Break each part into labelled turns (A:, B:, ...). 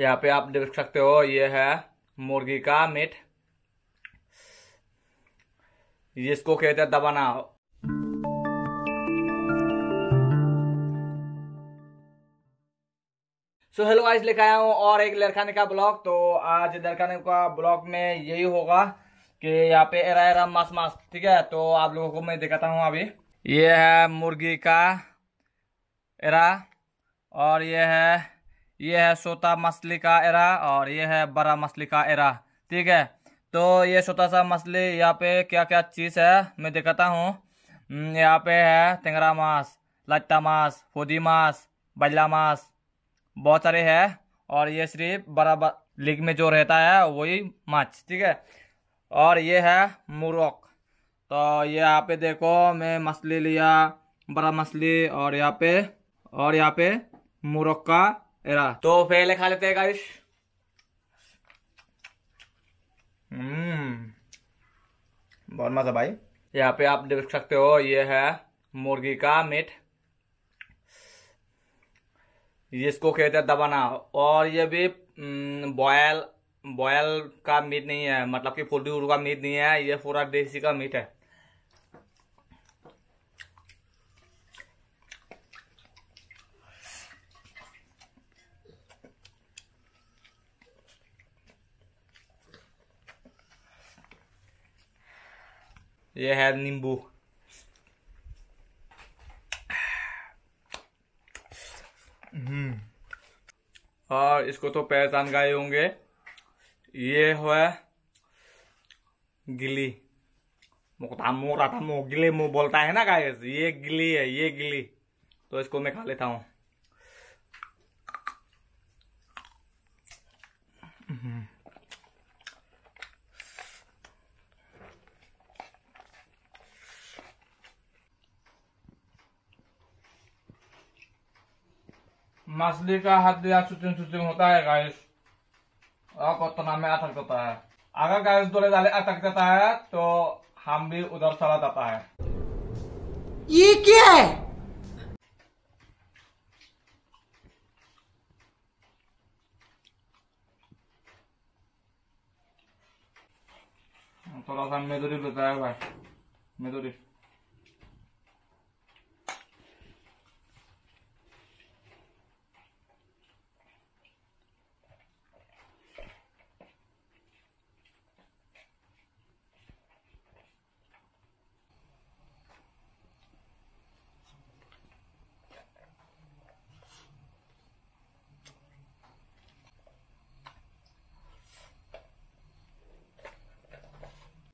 A: यहाँ पे आप देख सकते हो ये है मुर्गी का मीट जिसको कहते हैं दबाना सो हेलो आज लेकर आया हूँ और एक लड़काने का ब्लॉग तो आज लड़काने का ब्लॉग में यही होगा कि यहाँ पे एरा एरा मास मास ठीक है तो आप लोगों को मैं दिखाता हूँ अभी ये है मुर्गी का एरा और ये है ये है सोता मछली का एरा और ये है बड़ा मछली का एरा ठीक है तो ये छोटा सा मछली यहाँ पे क्या क्या चीज़ है मैं दिखाता हूँ हम्म, यहाँ पे है टेंगरा मांस लट्टा मांस फूदी मांस बल्ला मांस बहुत सारे है और ये सिर्फ बड़ा लीग में जो रहता है वही माछ ठीक है और ये है मुरक तो ये यहाँ पे देखो मैं मछली लिया बड़ा मछली और यहाँ पे और यहाँ पे मुरक का तो पहले खा लेते हैं गाइस हम्म बहुत मजा भाई यहाँ पे आप देख सकते हो ये है मुर्गी का मीट इसको कहते हैं दबाना और ये भी बॉयल हम्म, बॉयल का मीट नहीं है मतलब कि फुल्डी उर्गा मीट नहीं है ये पूरा देसी का मीट है ये है नींबू हम्म। और इसको तो पहचान गए होंगे ये है गिली मुकता मुँह रहा था गिले मुँह बोलता है ना गायस ये गिली है ये गिली तो इसको मैं खा लेता हूँ हम्म मछली का हाथ दिया सुचिंग सुचिंग होता है गाइस आपको में अटक जाता है अगर गाइस दोले डाले अटक जाता है तो हम भी उधर चला जाता है ये क्या है थोड़ा सा मेदुरी बताया भाई मेदुरी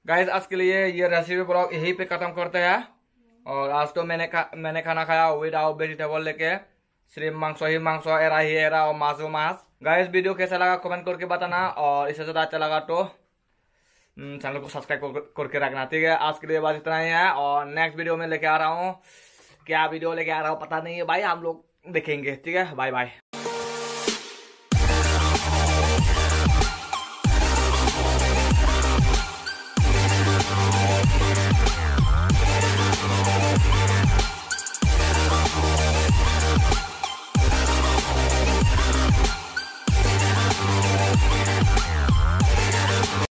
A: गाइस आज के लिए ये रेसिपी ब्लॉग यहीं पे ख़त्म करते हैं और आज तो मैंने खा मैंने खाना खाया विद आउट वेजिटेबल लेके सिर्फ मांस ही मांस एरा ही एरा और मासो मांस गाइस वीडियो कैसा लगा कमेंट करके बताना और इससे ज़्यादा अच्छा लगा तो चैनल हम्म, को सब्सक्राइब करके रखना ठीक है आज के लिए बस इतना ही है और नेक्स्ट वीडियो में लेके आ रहा हूँ क्या वीडियो लेके आ रहा हूँ पता नहीं है भाई हम लोग देखेंगे ठीक है बाय बाय